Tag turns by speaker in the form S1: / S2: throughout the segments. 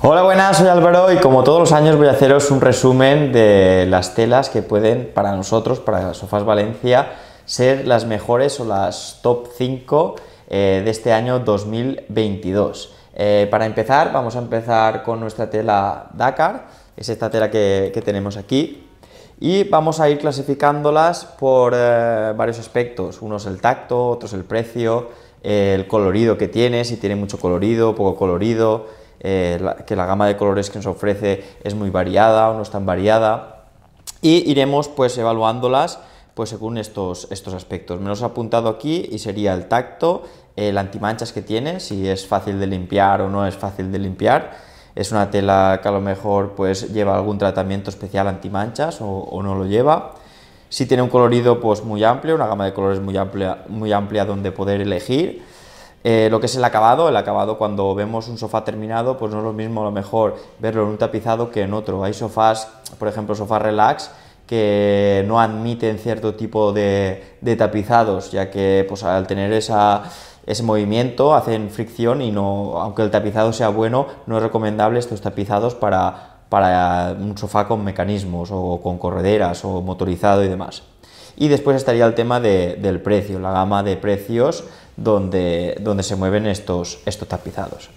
S1: Hola, buenas, soy Álvaro y como todos los años voy a haceros un resumen de las telas que pueden para nosotros, para Sofás Valencia, ser las mejores o las top 5 eh, de este año 2022. Eh, para empezar, vamos a empezar con nuestra tela Dakar, es esta tela que, tenemos aquí, y vamos a ir clasificándolas por eh, varios aspectos, unos es el tacto, otros el precio, el colorido que tiene, si tiene mucho colorido, poco colorido, eh, que la gama de colores que nos ofrece es muy variada o no es tan variada y iremos pues evaluándolas pues según estos, aspectos. Me los he apuntado aquí y sería el tacto, el antimanchas que tiene, si es fácil de limpiar o no es fácil de limpiar. Es una tela que a lo mejor pues lleva algún tratamiento especial antimanchas o, o no lo lleva. Si tiene un colorido pues muy amplio, una gama de colores muy muy amplia donde poder elegir eh, lo que es el acabado, el acabado cuando vemos un sofá terminado, pues no es lo mismo lo mejor verlo en un tapizado que en otro. Hay sofás, por ejemplo, sofá relax, que no admiten cierto tipo de, tapizados, ya que pues, al tener ese movimiento hacen fricción y no, aunque el tapizado sea bueno, no es recomendable estos tapizados para un sofá con mecanismos o con correderas o motorizado y demás. Y después estaría el tema del precio, la gama de precios donde, donde se mueven estos, estos tapizados.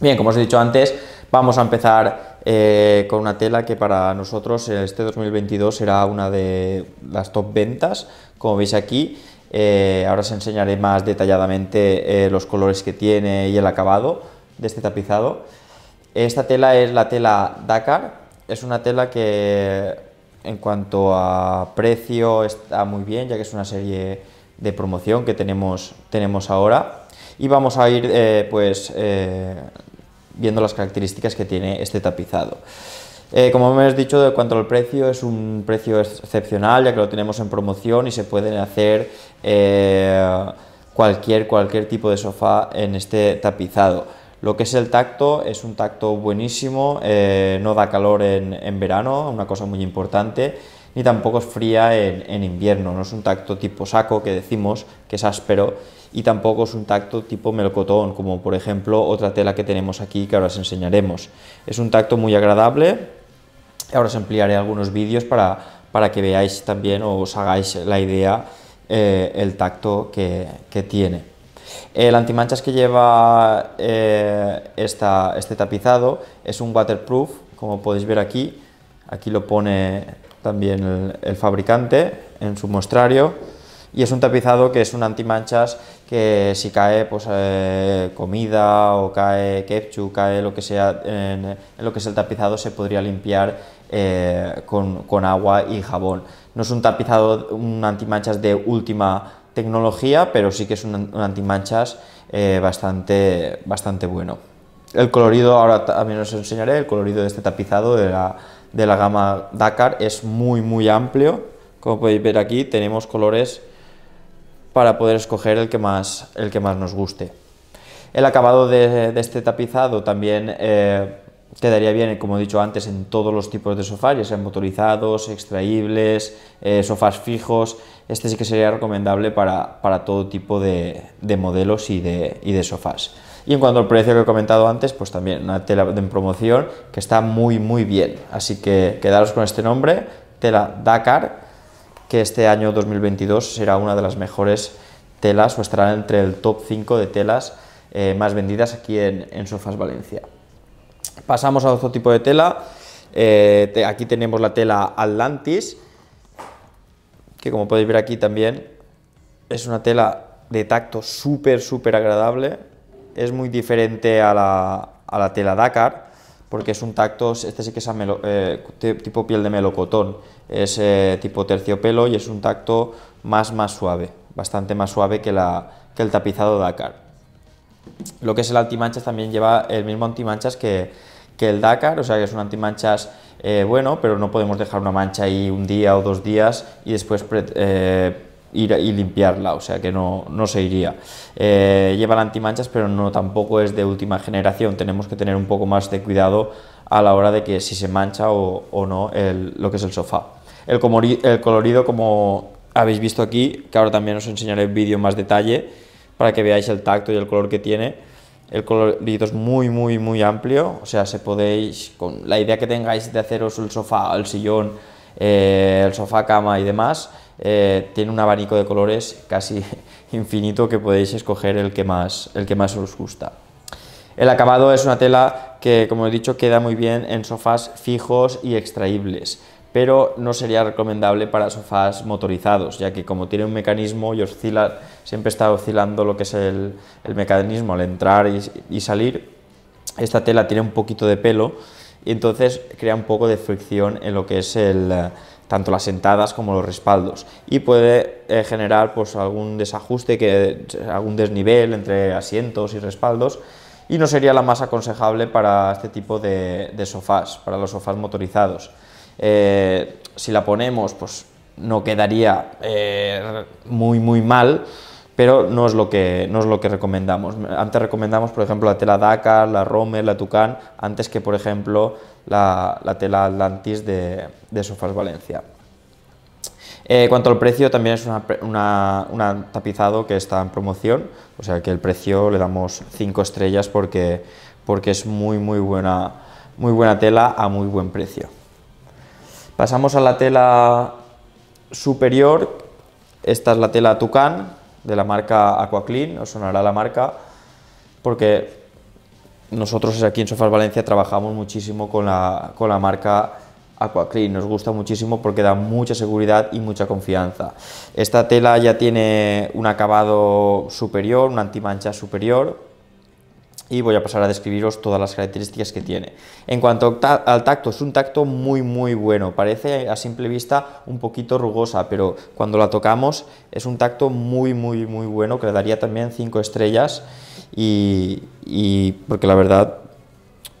S1: Bien, como os he dicho antes, vamos a empezar eh, con una tela que para nosotros este 2022 será una de las top ventas, como veis aquí. Eh, ahora os enseñaré más detalladamente eh, los colores que tiene y el acabado de este tapizado. Esta tela es la tela Dakar, es una tela que en cuanto a precio está muy bien, ya que es una serie de promoción que tenemos, ahora. Y vamos a ir eh, pues eh, viendo las características que tiene este tapizado. Eh, como hemos dicho, de cuanto al precio, es un precio excepcional, ya que lo tenemos en promoción y se puede hacer cualquier tipo de sofá en este tapizado. Lo que es el tacto es un tacto buenísimo, eh, no da calor en, verano, una cosa muy importante, ni tampoco es fría en, invierno, no es un tacto tipo saco que decimos que es áspero y tampoco es un tacto tipo melocotón, como por ejemplo otra tela que tenemos aquí que ahora os enseñaremos. Es un tacto muy agradable, ahora os ampliaré algunos vídeos para, que veáis también o os hagáis la idea eh, el tacto que tiene. El antimanchas que lleva eh, este tapizado es un waterproof, como podéis ver aquí. Aquí lo pone también el, fabricante en su mostrario. Y es un tapizado que es un antimanchas que si cae pues, eh, comida o cae ketchup, cae lo que sea en, lo que es el tapizado, se podría limpiar eh, con, con agua y jabón. No es un tapizado, un antimanchas de última tecnología, pero sí que es un, antimanchas eh, bastante, bastante bueno. El colorido, ahora también os enseñaré, el colorido de este tapizado de la, gama Dakar es muy muy amplio. Como podéis ver aquí tenemos colores para poder escoger el que más, el que más nos guste. El acabado de, este tapizado también eh, quedaría bien, como he dicho antes, en todos los tipos de sofás, ya sean motorizados, extraíbles, eh, sofás fijos. Este sí que sería recomendable para, todo tipo de, modelos y de, sofás. Y en cuanto al precio que he comentado antes, pues también una tela en promoción que está muy, muy bien. Así que quedaros con este nombre, tela Dakar, que este año 2022 será una de las mejores telas o estará entre el top 5 de telas eh, más vendidas aquí en Sofás Valencia. Pasamos a otro tipo de tela. Eh, aquí tenemos la tela Atlantis, que como podéis ver aquí también es una tela de tacto súper, súper agradable. Es muy diferente a la, tela Dakar, porque es un tacto, este sí que es eh, tipo piel de melocotón, es eh, tipo terciopelo y es un tacto más, más suave, bastante más suave que, la, que el tapizado Dakar. Lo que es el antimanchas también lleva el mismo antimanchas que, que el Dakar, o sea que es un antimanchas eh, bueno, pero no podemos dejar una mancha ahí un día o dos días y después eh, ir y limpiarla, o sea que no, se iría. Eh, lleva antimanchas, pero no tampoco es de última generación, tenemos que tener un poco más de cuidado a la hora de que si se mancha o, no lo que es el sofá. El, el colorido, como habéis visto aquí, que ahora también os enseñaré el vídeo en más detalle para que veáis el tacto y el color que tiene, el colorido es muy, muy, muy amplio, o sea, se podéis, con la idea que tengáis de haceros el sofá, el sillón, eh, el sofá, cama y demás, eh, tiene un abanico de colores casi infinito que podéis escoger el que más, el que más os gusta. El acabado es una tela que, como he dicho, queda muy bien en sofás fijos y extraíbles pero no sería recomendable para sofás motorizados, ya que como tiene un mecanismo y oscila, siempre está oscilando lo que es el, mecanismo al entrar y, salir, esta tela tiene un poquito de pelo y entonces crea un poco de fricción en lo que es el, tanto las sentadas como los respaldos y puede eh, generar pues, algún desajuste, que, algún desnivel entre asientos y respaldos y no sería la más aconsejable para este tipo de sofás, para los sofás motorizados. Eh, si la ponemos, pues no quedaría eh, muy, muy mal, pero no es, lo que, no es lo que recomendamos. Antes recomendamos, por ejemplo, la tela Dakar, la Romer, la Tucán, antes que, por ejemplo, la, tela Atlantis de, Sofas Valencia. Eh, en cuanto al precio, también es un tapizado que está en promoción, o sea que el precio le damos 5 estrellas porque, porque es muy, muy buena, muy buena tela a muy buen precio. Pasamos a la tela superior, esta es la tela Tucán de la marca AquaClean, os sonará la marca porque nosotros aquí en Sofas Valencia trabajamos muchísimo con la, con la marca AquaClean, nos gusta muchísimo porque da mucha seguridad y mucha confianza. Esta tela ya tiene un acabado superior, una antimancha superior, y voy a pasar a describiros todas las características que tiene. En cuanto al tacto, es un tacto muy muy bueno, parece a simple vista un poquito rugosa, pero cuando la tocamos es un tacto muy muy muy bueno, que le daría también 5 estrellas y, porque la verdad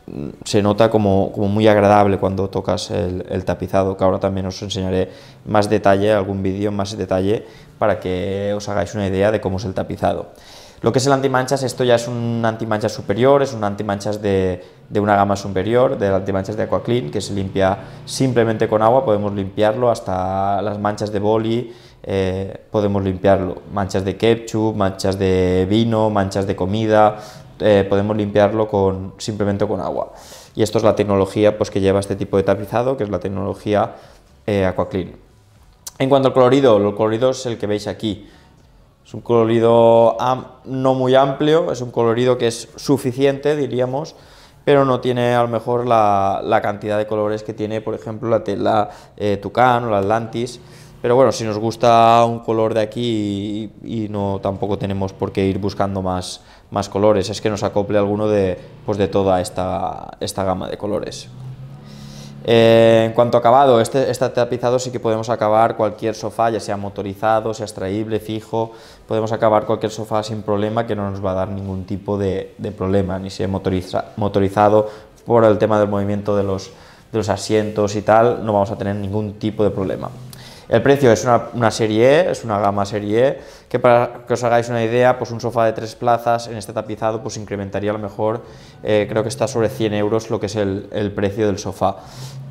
S1: mm, se nota como, muy agradable cuando tocas el, el, tapizado, que ahora también os enseñaré más detalle, algún vídeo más detalle, para que os hagáis una idea de cómo es el tapizado. Lo que es el antimanchas, esto ya es un antimanchas superior, es un antimanchas de, de una gama superior, del antimanchas de AquaClean, que se limpia simplemente con agua, podemos limpiarlo hasta las manchas de boli, eh, podemos limpiarlo, manchas de ketchup, manchas de vino, manchas de comida, eh, podemos limpiarlo con, simplemente con agua. Y esto es la tecnología pues, que lleva este tipo de tapizado, que es la tecnología eh, AquaClean. En cuanto al colorido, el colorido es el que veis aquí. Es un colorido no muy amplio, es un colorido que es suficiente, diríamos, pero no tiene a lo mejor la, cantidad de colores que tiene, por ejemplo, la tela eh, Tucán o la Atlantis. Pero bueno, si nos gusta un color de aquí y, no tampoco tenemos por qué ir buscando más, colores, es que nos acople alguno de, pues, toda esta gama de colores. Eh, en cuanto a acabado, este, este, tapizado sí que podemos acabar cualquier sofá, ya sea motorizado, sea extraíble, fijo, podemos acabar cualquier sofá sin problema que no nos va a dar ningún tipo de, problema, ni sea motoriza, motorizado por el tema del movimiento de los asientos y tal, no vamos a tener ningún tipo de problema. El precio es una, serie E, es una gama serie E, que para que os hagáis una idea, pues un sofá de tres plazas en este tapizado pues incrementaría a lo mejor, eh, creo que está sobre 100 euros lo que es el, precio del sofá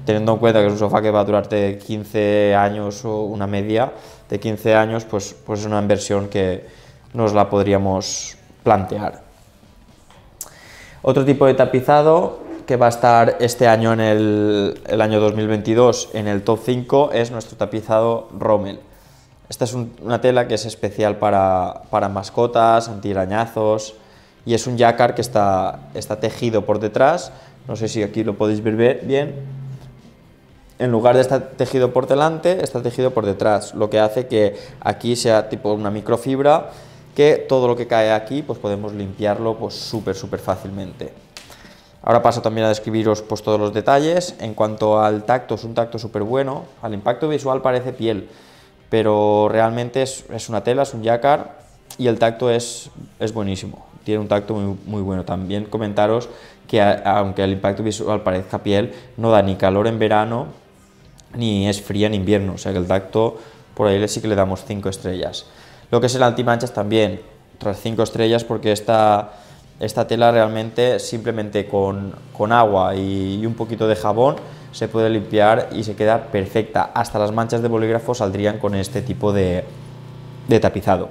S1: teniendo en cuenta que es un sofá que va a durarte 15 años o una media de 15 años, pues, pues es una inversión que nos la podríamos plantear. Otro tipo de tapizado que va a estar este año, en el, año 2022, en el top 5 es nuestro tapizado Rommel. Esta es una tela que es especial para, para mascotas, antirañazos y es un jacar que está, está tejido por detrás. No sé si aquí lo podéis ver bien. En lugar de estar tejido por delante, está tejido por detrás, lo que hace que aquí sea tipo una microfibra que todo lo que cae aquí pues podemos limpiarlo pues súper súper fácilmente. Ahora paso también a describiros pues, todos los detalles. En cuanto al tacto, es un tacto súper bueno. Al impacto visual parece piel, pero realmente es, una tela, es un jacar y el tacto es, es buenísimo. Tiene un tacto muy, bueno. También comentaros que aunque el impacto visual parezca piel, no da ni calor en verano ni es fría en invierno. O sea que el tacto por ahí sí que le damos 5 estrellas. Lo que es el antimanchas también, otras 5 estrellas porque está esta tela realmente simplemente con, agua y, un poquito de jabón se puede limpiar y se queda perfecta. Hasta las manchas de bolígrafo saldrían con este tipo de, tapizado.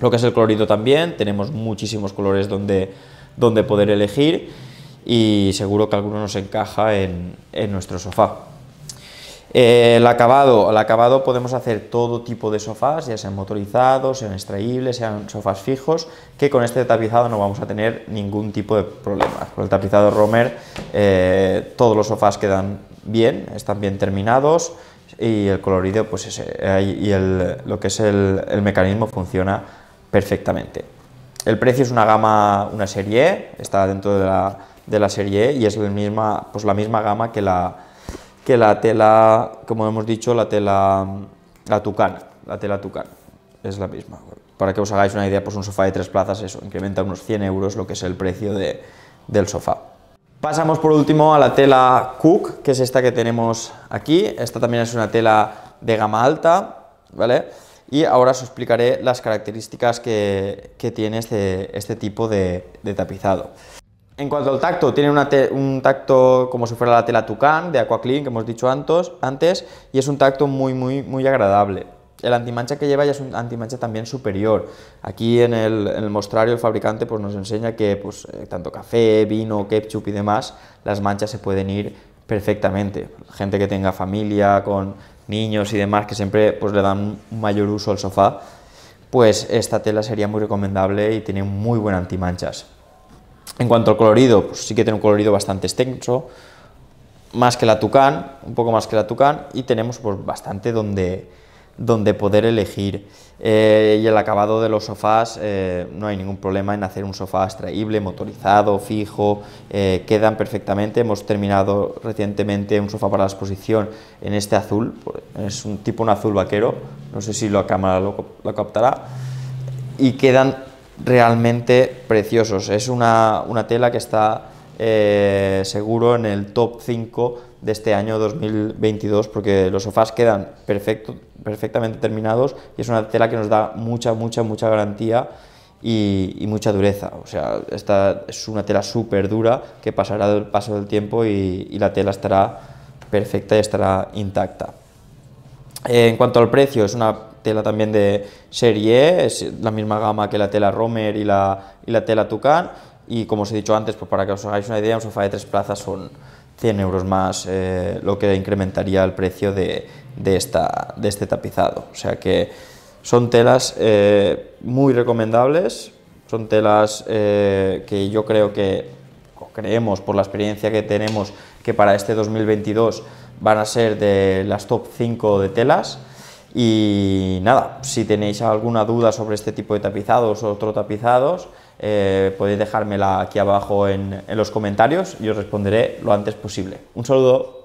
S1: Lo que es el colorido también, tenemos muchísimos colores donde, poder elegir y seguro que alguno nos encaja en nuestro sofá. Eh, el acabado, el acabado podemos hacer todo tipo de sofás, ya sean motorizados, sean extraíbles, sean sofás fijos, que con este tapizado no vamos a tener ningún tipo de problema, Con el tapizado Romer eh, todos los sofás quedan bien, están bien terminados y el colorido pues eh, y el, lo que es el, mecanismo funciona perfectamente. El precio es una gama, una serie E, está dentro de la, serie E y es la misma, pues la misma gama que la, que la tela, como hemos dicho, la tela la tucana, la tela tucana, es la misma. Para que os hagáis una idea, pues un sofá de tres plazas, eso, incrementa unos 100 euros lo que es el precio del sofá. Pasamos por último a la tela Cook, que es esta que tenemos aquí. Esta también es una tela de gama alta, ¿vale? Y ahora os explicaré las características que, tiene este, este, tipo de tapizado. En cuanto al tacto, tiene un tacto como si fuera la tela Tucán de AquaClean que hemos dicho antes, antes y es un tacto muy, muy, muy agradable. El antimancha que lleva ya es un antimancha también superior. Aquí en el, el mostrario el fabricante pues, nos enseña que pues, eh, tanto café, vino, ketchup y demás, las manchas se pueden ir perfectamente. Gente que tenga familia, con niños y demás, que siempre pues, le dan mayor uso al sofá, pues esta tela sería muy recomendable y tiene muy buen antimanchas. En cuanto al colorido, pues sí que tiene un colorido bastante extenso, más que la Tucán, un poco más que la Tucán, y tenemos pues, bastante donde, donde poder elegir. Eh, y el acabado de los sofás, eh, no hay ningún problema en hacer un sofá extraíble, motorizado, fijo, eh, quedan perfectamente. Hemos terminado recientemente un sofá para la exposición en este azul, es un tipo un azul vaquero, no sé si la cámara lo, lo captará, y quedan realmente preciosos. Es una, tela que está eh, seguro en el top 5 de este año 2022 porque los sofás quedan perfectamente terminados y es una tela que nos da mucha, mucha, mucha garantía y, mucha dureza. O sea, esta es una tela súper dura que pasará del paso del tiempo y, la tela estará perfecta y estará intacta. Eh, en cuanto al precio, es una tela también de serie e, es la misma gama que la tela Romer y la, tela Tucán, y como os he dicho antes, pues para que os hagáis una idea, un sofá de tres plazas son 100 euros más, eh, lo que incrementaría el precio de, de, este tapizado. O sea que son telas eh, muy recomendables, son telas eh, que yo creo que, creemos por la experiencia que tenemos, que para este 2022 van a ser de las top 5 de telas y nada, si tenéis alguna duda sobre este tipo de tapizados o otro tapizados, eh, podéis dejármela aquí abajo en, en los comentarios y os responderé lo antes posible. Un saludo.